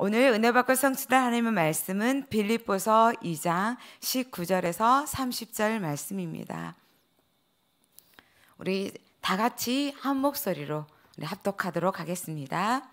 오늘 은혜 받고 성취된 하나님의 말씀은 빌립보서 2장 19절에서 30절 말씀입니다. 우리 다 같이 한 목소리로 합독하도록 하겠습니다.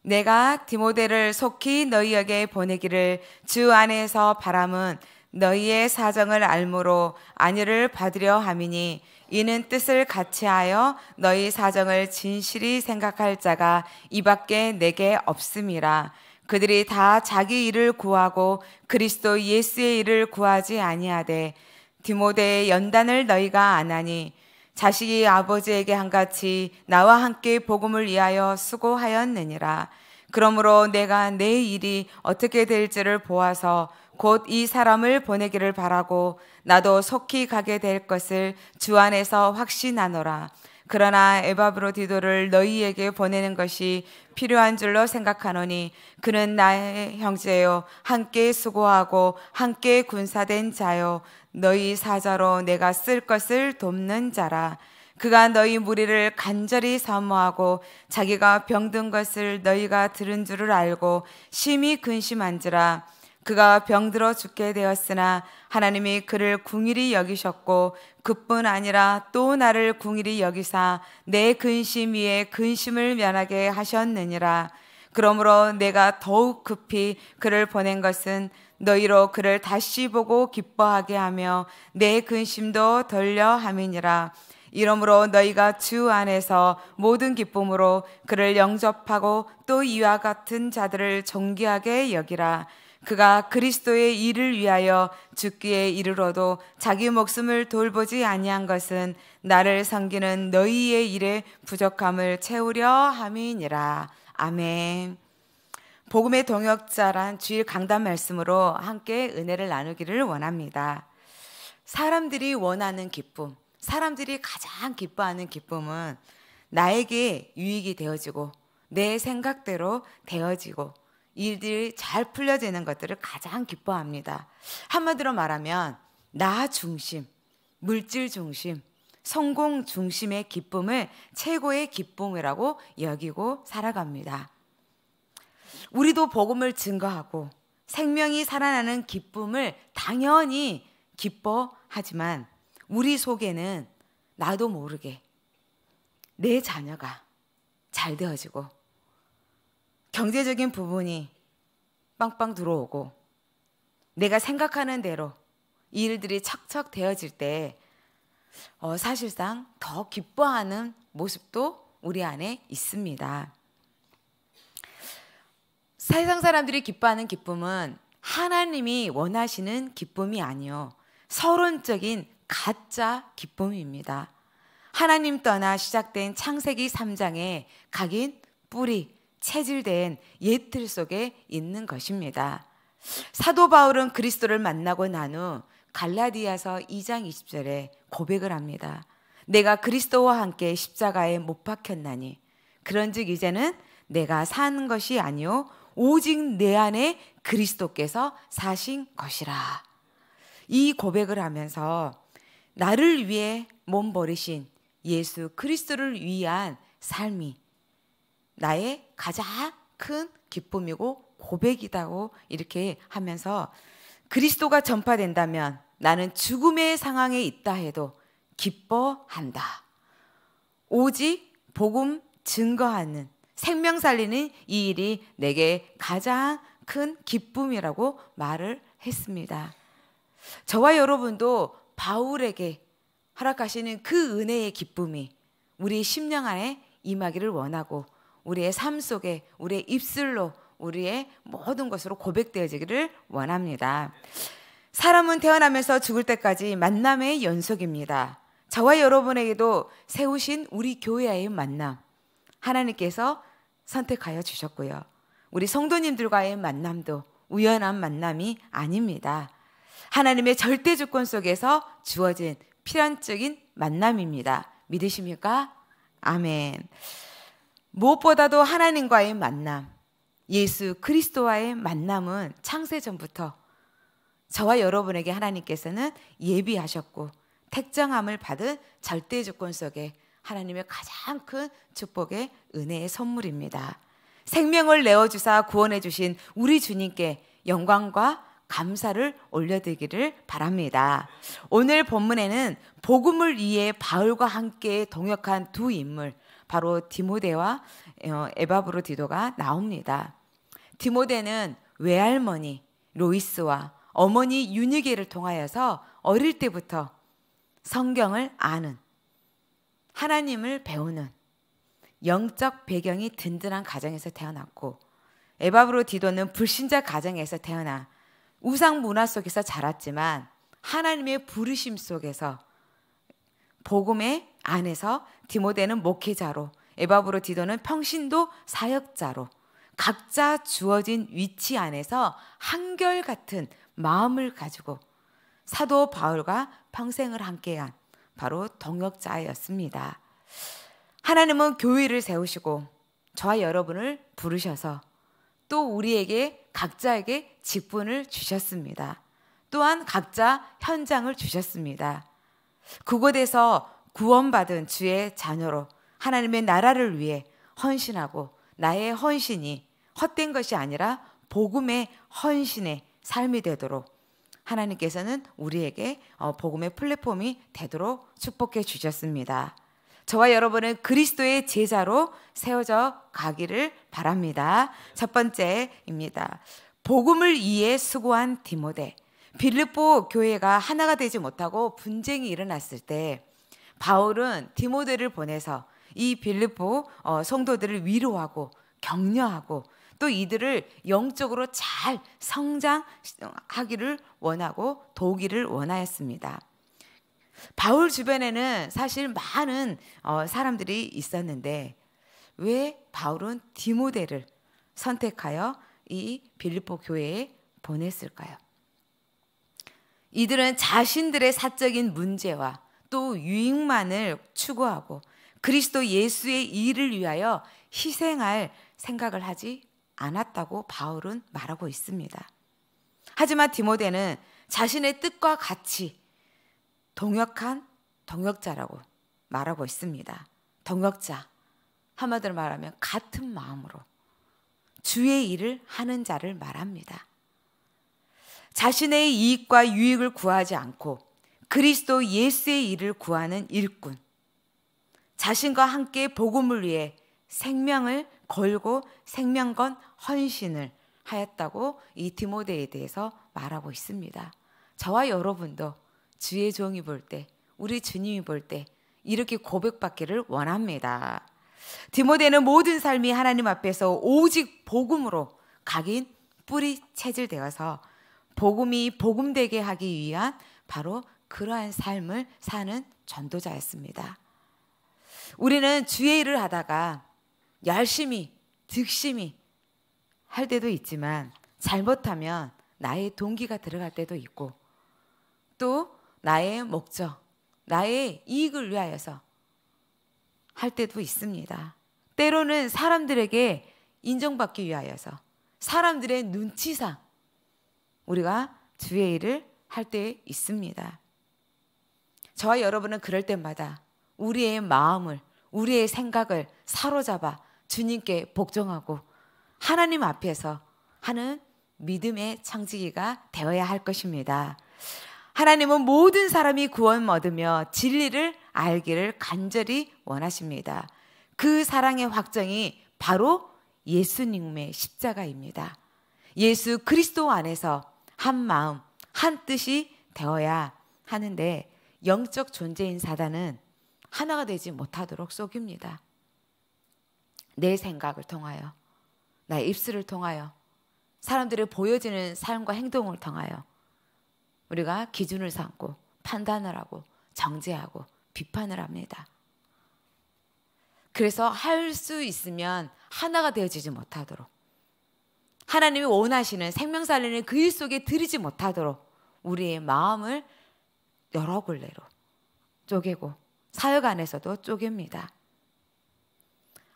내가 디모데를 속히 너희에게 보내기를 주 안에서 바람은 너희의 사정을 알므로 안위를 받으려 함이니 이는 뜻을 같이하여 너희 사정을 진실히 생각할 자가 이밖에 내게 없음이라 그들이 다 자기 일을 구하고 그리스도 예수의 일을 구하지 아니하되 디모데의 연단을 너희가 안 하니 자식이 아버지에게 한같이 나와 함께 복음을 위하여 수고하였느니라. 그러므로 내가 내 일이 어떻게 될지를 보아서 곧 이 사람을 보내기를 바라고 나도 속히 가게 될 것을 주 안에서 확신하노라. 그러나 에바브로디도를 너희에게 보내는 것이 필요한 줄로 생각하노니 그는 나의 형제요 함께 수고하고 함께 군사된 자요 너희 사자로 내가 쓸 것을 돕는 자라 그가 너희 무리를 간절히 사모하고 자기가 병든 것을 너희가 들은 줄을 알고 심히 근심한지라 그가 병들어 죽게 되었으나 하나님이 그를 궁일히 여기셨고 그뿐 아니라 또 나를 궁일히 여기사 내 근심 위에 근심을 면하게 하셨느니라. 그러므로 내가 더욱 급히 그를 보낸 것은 너희로 그를 다시 보고 기뻐하게 하며 내 근심도 덜려 함이니라. 이러므로 너희가 주 안에서 모든 기쁨으로 그를 영접하고 또 이와 같은 자들을 존귀하게 여기라. 그가 그리스도의 일을 위하여 죽기에 이르러도 자기 목숨을 돌보지 아니한 것은 나를 섬기는 너희의 일에 부족함을 채우려 함이니라. 아멘. 복음의 동역자란 주일 강단 말씀으로 함께 은혜를 나누기를 원합니다. 사람들이 원하는 기쁨, 사람들이 가장 기뻐하는 기쁨은 나에게 유익이 되어지고 내 생각대로 되어지고 일들이 잘 풀려지는 것들을 가장 기뻐합니다. 한마디로 말하면 나 중심, 물질 중심, 성공 중심의 기쁨을 최고의 기쁨이라고 여기고 살아갑니다. 우리도 복음을 증거하고 생명이 살아나는 기쁨을 당연히 기뻐하지만 우리 속에는 나도 모르게 내 자녀가 잘 되어지고 경제적인 부분이 빵빵 들어오고 내가 생각하는 대로 일들이 척척 되어질 때 어, 사실상 더 기뻐하는 모습도 우리 안에 있습니다. 세상 사람들이 기뻐하는 기쁨은 하나님이 원하시는 기쁨이 아니요. 서론적인 가짜 기쁨입니다. 하나님 떠나 시작된 창세기 3장의 각인 뿌리 체질된 옛 틀 속에 있는 것입니다. 사도 바울은 그리스도를 만나고 난 후 갈라디아서 2장 20절에 고백을 합니다. 내가 그리스도와 함께 십자가에 못 박혔나니 그런즉 이제는 내가 사는 것이 아니요 오직 내 안에 그리스도께서 사신 것이라. 이 고백을 하면서 나를 위해 몸 버리신 예수 그리스도를 위한 삶이 나의 가장 큰 기쁨이고 고백이다고 이렇게 하면서 그리스도가 전파된다면 나는 죽음의 상황에 있다 해도 기뻐한다. 오직 복음 증거하는 생명 살리는 이 일이 내게 가장 큰 기쁨이라고 말을 했습니다. 저와 여러분도 바울에게 허락하시는 그 은혜의 기쁨이 우리 심령 안에 임하기를 원하고 우리의 삶 속에 우리의 입술로 우리의 모든 것으로 고백되어지기를 원합니다. 사람은 태어나면서 죽을 때까지 만남의 연속입니다. 저와 여러분에게도 세우신 우리 교회의 만남 하나님께서 선택하여 주셨고요. 우리 성도님들과의 만남도 우연한 만남이 아닙니다. 하나님의 절대 조건 속에서 주어진 필연적인 만남입니다. 믿으십니까? 아멘. 무엇보다도 하나님과의 만남, 예수 그리스도와의 만남은 창세 전부터 저와 여러분에게 하나님께서는 예비하셨고 택정함을 받은 절대 조건 속에 하나님의 가장 큰 축복의 은혜의 선물입니다. 생명을 내어주사 구원해주신 우리 주님께 영광과 감사를 올려드리기를 바랍니다. 오늘 본문에는 복음을 위해 바울과 함께 동역한 두 인물, 바로 디모데와 어, 에바브로디도가 나옵니다. 디모데는 외할머니 로이스와 어머니 유니게를 통하여서 어릴 때부터 성경을 아는 하나님을 배우는 영적 배경이 든든한 가정에서 태어났고 에바브로디도는 불신자 가정에서 태어나 우상 문화 속에서 자랐지만 하나님의 부르심 속에서 복음의 안에서 디모데는 목회자로 에바브로 디도는 평신도 사역자로 각자 주어진 위치 안에서 한결같은 마음을 가지고 사도 바울과 평생을 함께한 바로 동역자였습니다. 하나님은 교회를 세우시고 저와 여러분을 부르셔서 또 우리에게 각자에게 직분을 주셨습니다. 또한 각자 현장을 주셨습니다. 그곳에서 구원받은 주의 자녀로 하나님의 나라를 위해 헌신하고 나의 헌신이 헛된 것이 아니라 복음의 헌신의 삶이 되도록 하나님께서는 우리에게 어, 복음의 플랫폼이 되도록 축복해 주셨습니다. 저와 여러분은 그리스도의 제자로 세워져 가기를 바랍니다. 첫 번째입니다. 복음을 위해 수고한 디모데. 빌립보 교회가 하나가 되지 못하고 분쟁이 일어났을 때 바울은 디모데를 보내서 이 빌립보 어, 성도들을 위로하고 격려하고 또 이들을 영적으로 잘 성장하기를 원하고 도기를 원하였습니다. 바울 주변에는 사실 많은 어, 사람들이 있었는데 왜 바울은 디모데를 선택하여 이 빌립보 교회에 보냈을까요? 이들은 자신들의 사적인 문제와 또 유익만을 추구하고 그리스도 예수의 일을 위하여 희생할 생각을 하지 않았다고 바울은 말하고 있습니다. 하지만 디모데는 자신의 뜻과 같이 동역한 동역자라고 말하고 있습니다. 동역자. 한마디로 말하면 같은 마음으로 주의 일을 하는 자를 말합니다. 자신의 이익과 유익을 구하지 않고 그리스도 예수의 일을 구하는 일꾼. 자신과 함께 복음을 위해 생명을 걸고 생명 건 헌신을 하였다고 이 디모데에 대해서 말하고 있습니다. 저와 여러분도 주의 종이 볼 때, 우리 주님이 볼 때 이렇게 고백받기를 원합니다. 디모데는 모든 삶이 하나님 앞에서 오직 복음으로 각인 뿌리 체질되어서 복음이 복음되게 하기 위한 바로 그러한 삶을 사는 전도자였습니다. 우리는 주의 일을 하다가 열심히, 득심히 할 때도 있지만 잘못하면 나의 동기가 들어갈 때도 있고 또 나의 목적, 나의 이익을 위하여서 할 때도 있습니다. 때로는 사람들에게 인정받기 위하여서 사람들의 눈치상 우리가 주의 일을 할 때 있습니다. 저와 여러분은 그럴 때마다 우리의 마음을, 우리의 생각을 사로잡아 주님께 복종하고 하나님 앞에서 하는 믿음의 창지기가 되어야 할 것입니다. 하나님은 모든 사람이 구원 얻으며 진리를 알기를 간절히 원하십니다. 그 사랑의 확정이 바로 예수님의 십자가입니다. 예수 그리스도 안에서 한 마음, 한 뜻이 되어야 하는데 영적 존재인 사단은 하나가 되지 못하도록 속입니다. 내 생각을 통하여, 나의 입술을 통하여, 사람들을 보여지는 삶과 행동을 통하여 우리가 기준을 삼고 판단을 하고 정죄하고 비판을 합니다. 그래서 할 수 있으면 하나가 되어지지 못하도록 하나님이 원하시는 생명살리는 그 일 속에 들이지 못하도록 우리의 마음을 여러 굴레로 쪼개고 사역 안에서도 쪼갭니다.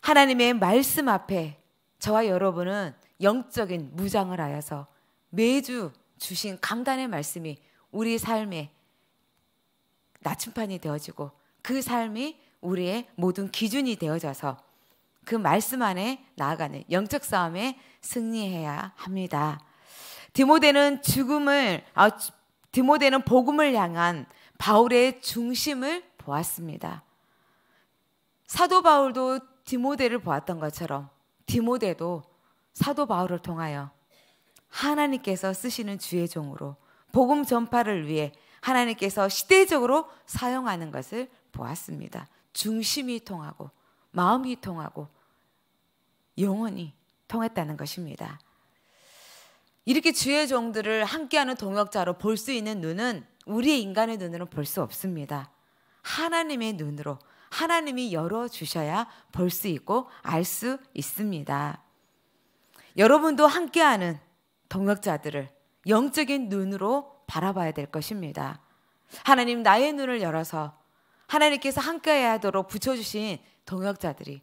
하나님의 말씀 앞에 저와 여러분은 영적인 무장을 하여서 매주 주신 강단의 말씀이 우리 삶의 나침판이 되어지고 그 삶이 우리의 모든 기준이 되어져서 그 말씀 안에 나아가는 영적 싸움에 승리해야 합니다. 디모데는 죽음을 아, 디모데는 복음을 향한 바울의 중심을 보았습니다. 사도 바울도 디모데를 보았던 것처럼 디모데도 사도 바울을 통하여 하나님께서 쓰시는 주의 종으로 복음 전파를 위해 하나님께서 시대적으로 사용하는 것을 보았습니다. 중심이 통하고 마음이 통하고 영혼이 통했다는 것입니다. 이렇게 주의 종들을 함께하는 동역자로 볼 수 있는 눈은 우리 인간의 눈으로 볼 수 없습니다. 하나님의 눈으로 하나님이 열어 주셔야 볼 수 있고 알 수 있습니다. 여러분도 함께하는 동역자들을 영적인 눈으로 바라봐야 될 것입니다. 하나님 나의 눈을 열어서 하나님께서 함께하도록 붙여주신 동역자들이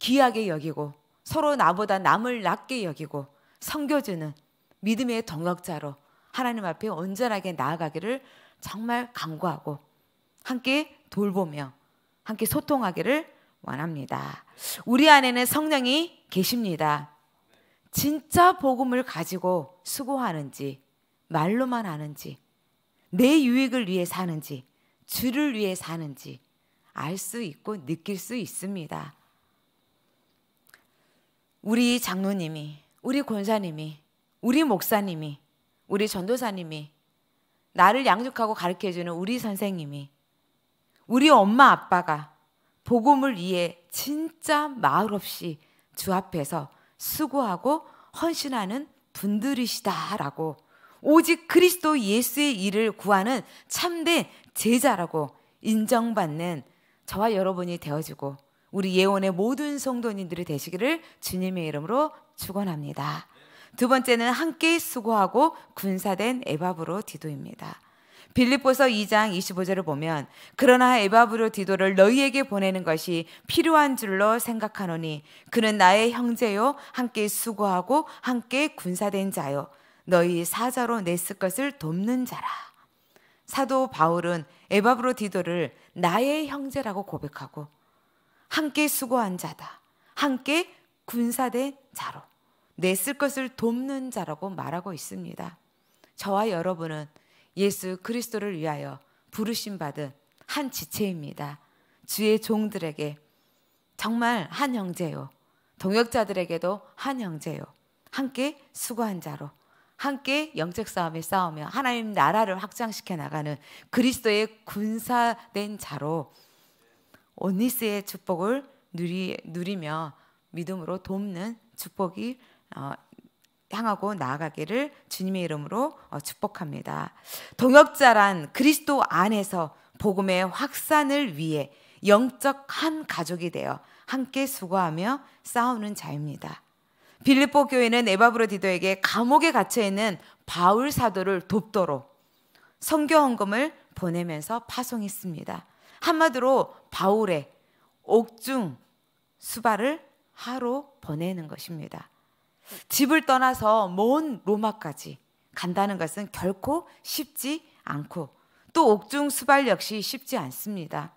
귀하게 여기고 서로 나보다 남을 낮게 여기고 성교주는 믿음의 동역자로 하나님 앞에 온전하게 나아가기를 정말 강구하고 함께 돌보며 함께 소통하기를 원합니다. 우리 안에는 성령이 계십니다. 진짜 복음을 가지고 수고하는지 말로만 하는지 내 유익을 위해 사는지 주를 위해 사는지 알 수 있고 느낄 수 있습니다. 우리 장로님이, 우리 권사님이, 우리 목사님이, 우리 전도사님이, 나를 양육하고 가르쳐 주는 우리 선생님이, 우리 엄마 아빠가 복음을 위해 진짜 마을 없이 주 앞에서 수고하고 헌신하는 분들이시다라고 오직 그리스도 예수의 일을 구하는 참된 제자라고 인정받는 저와 여러분이 되어지고 우리 예원의 모든 성도님들이 되시기를 주님의 이름으로 축원합니다. 두 번째는 함께 수고하고 군사된 에바브로 디도입니다. 빌립보서 2장 25절을 보면 그러나 에바브로 디도를 너희에게 보내는 것이 필요한 줄로 생각하노니 그는 나의 형제요 함께 수고하고 함께 군사된 자요 너희 사자로 냈을 것을 돕는 자라. 사도 바울은 에바브로 디도를 나의 형제라고 고백하고 함께 수고한 자다. 함께 군사된 자로 내 쓸 것을 돕는 자라고 말하고 있습니다. 저와 여러분은 예수 그리스도를 위하여 부르심 받은 한 지체입니다. 주의 종들에게 정말 한 형제요. 동역자들에게도 한 형제요. 함께 수고한 자로 함께 영적 싸움에 싸우며 하나님 나라를 확장시켜 나가는 그리스도의 군사된 자로 원니스의 축복을 누리, 누리며 믿음으로 돕는 축복이 어, 향하고 나아가기를 주님의 이름으로 어, 축복합니다. 동역자란 그리스도 안에서 복음의 확산을 위해 영적 한 가족이 되어 함께 수고하며 싸우는 자입니다. 빌립보 교회는 에바브로디도에게 감옥에 갇혀 있는 바울 사도를 돕도록 선교 헌금을 보내면서 파송했습니다. 한마디로 바울의 옥중 수발을 하루 보내는 것입니다. 집을 떠나서 먼 로마까지 간다는 것은 결코 쉽지 않고 또 옥중 수발 역시 쉽지 않습니다.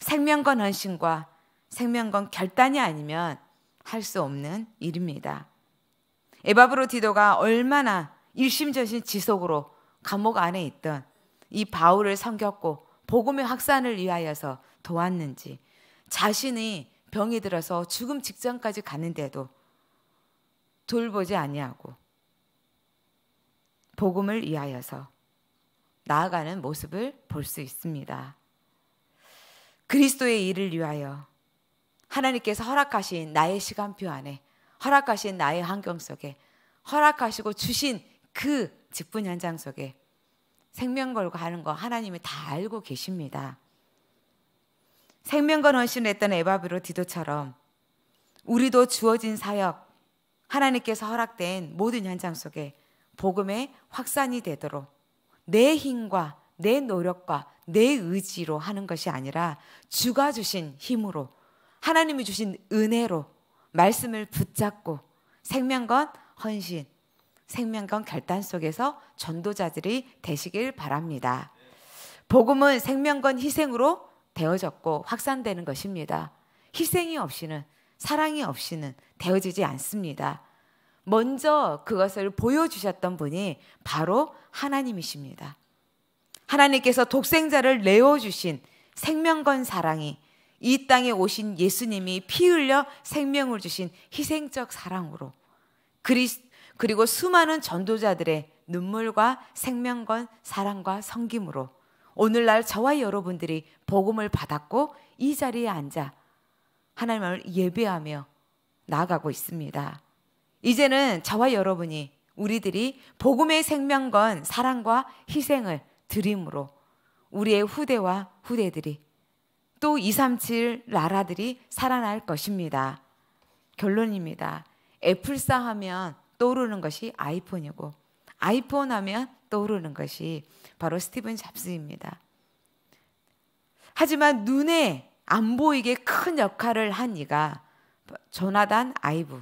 생명건 헌신과 생명건 결단이 아니면 할 수 없는 일입니다. 에바브로 디도가 얼마나 일심전심 지속으로 감옥 안에 있던 이 바울을 섬겼고 복음의 확산을 위하여서 도왔는지 자신이 병이 들어서 죽음 직전까지 가는데도 돌보지 아니하고 복음을 위하여서 나아가는 모습을 볼 수 있습니다. 그리스도의 일을 위하여 하나님께서 허락하신 나의 시간표 안에 허락하신 나의 환경 속에 허락하시고 주신 그 직분 현장 속에 생명 걸고 하는 거 하나님이 다 알고 계십니다. 생명과 헌신을 했던 에바브로 디도처럼 우리도 주어진 사역, 하나님께서 허락된 모든 현장 속에 복음의 확산이 되도록 내 힘과 내 노력과 내 의지로 하는 것이 아니라 주가 주신 힘으로 하나님이 주신 은혜로 말씀을 붙잡고 생명건 헌신, 생명건 결단 속에서 전도자들이 되시길 바랍니다. 복음은 생명건 희생으로 되어졌고 확산되는 것입니다. 희생이 없이는 사랑이 없이는 되어지지 않습니다. 먼저 그것을 보여주셨던 분이 바로 하나님이십니다. 하나님께서 독생자를 내어주신 생명건 사랑이 이 땅에 오신 예수님이 피 흘려 생명을 주신 희생적 사랑으로 그리, 그리고 수많은 전도자들의 눈물과 생명건 사랑과 성김으로 오늘날 저와 여러분들이 복음을 받았고 이 자리에 앉아 하나님을 예배하며 나아가고 있습니다. 이제는 저와 여러분이 우리들이 복음의 생명건 사랑과 희생을 드림으로 우리의 후대와 후대들이 또 237 나라들이 살아날 것입니다. 결론입니다. 애플사 하면 떠오르는 것이 아이폰이고 아이폰 하면 떠오르는 것이 바로 스티븐 잡스입니다. 하지만 눈에 안 보이게 큰 역할을 한 이가 조나단 아이브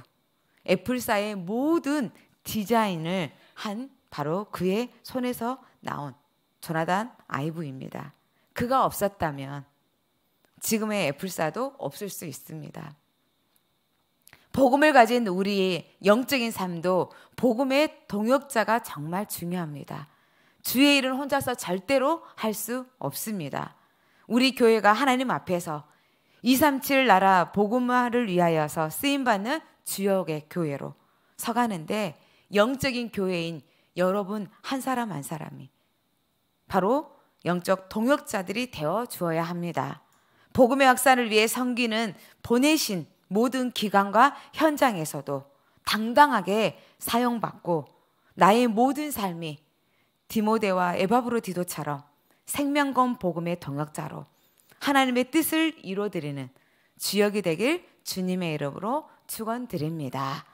애플사의 모든 디자인을 한 바로 그의 손에서 나온 조나단 아이브입니다. 그가 없었다면 지금의 애플사도 없을 수 있습니다. 복음을 가진 우리의 영적인 삶도 복음의 동역자가 정말 중요합니다. 주의 일은 혼자서 절대로 할 수 없습니다. 우리 교회가 하나님 앞에서 237 나라 복음화를 위하여서 쓰임받는 주역의 교회로 서가는데 영적인 교회인 여러분 한 사람 한 사람이 바로 영적 동역자들이 되어 주어야 합니다. 복음의 확산을 위해 섬기는 보내신 모든 기관과 현장에서도 당당하게 사용받고 나의 모든 삶이 디모데와 에바브로디도처럼 생명건 복음의 동역자로 하나님의 뜻을 이루어드리는 주역이 되길 주님의 이름으로 축원드립니다.